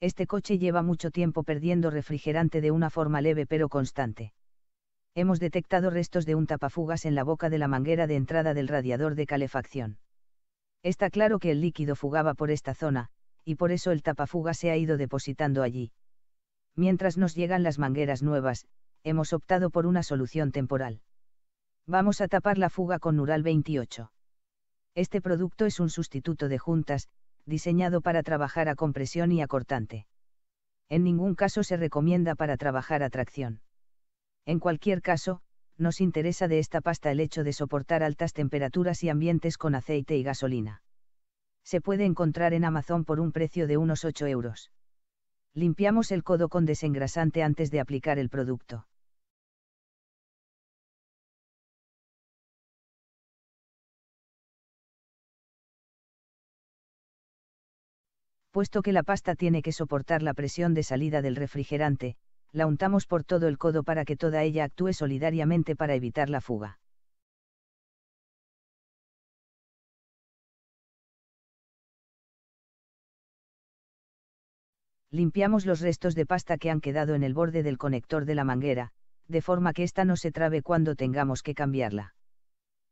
este coche lleva mucho tiempo perdiendo refrigerante de una forma leve pero constante. Hemos detectado restos de un tapafugas en la boca de la manguera de entrada del radiador de calefacción. Está claro que el líquido fugaba por esta zona, y por eso el tapafuga se ha ido depositando allí. Mientras nos llegan las mangueras nuevas, hemos optado por una solución temporal. Vamos a tapar la fuga con Nural 28. Este producto es un sustituto de juntas, diseñado para trabajar a compresión y a cortante. En ningún caso se recomienda para trabajar a tracción. En cualquier caso, nos interesa de esta pasta el hecho de soportar altas temperaturas y ambientes con aceite y gasolina. Se puede encontrar en Amazon por un precio de unos 8 euros. Limpiamos el codo con desengrasante antes de aplicar el producto. puesto que la pasta tiene que soportar la presión de salida del refrigerante, la untamos por todo el codo para que toda ella actúe solidariamente para evitar la fuga. Limpiamos los restos de pasta que han quedado en el borde del conector de la manguera, de forma que ésta no se trabe cuando tengamos que cambiarla.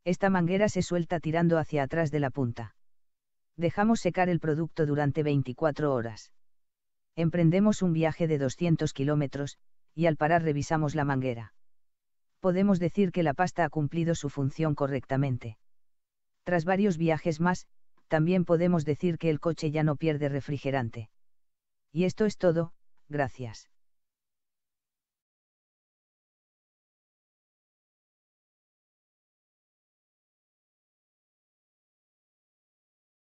Esta manguera se suelta tirando hacia atrás de la punta dejamos secar el producto durante 24 horas. Emprendemos un viaje de 200 kilómetros, y al parar revisamos la manguera. Podemos decir que la pasta ha cumplido su función correctamente. Tras varios viajes más, también podemos decir que el coche ya no pierde refrigerante. Y esto es todo, gracias.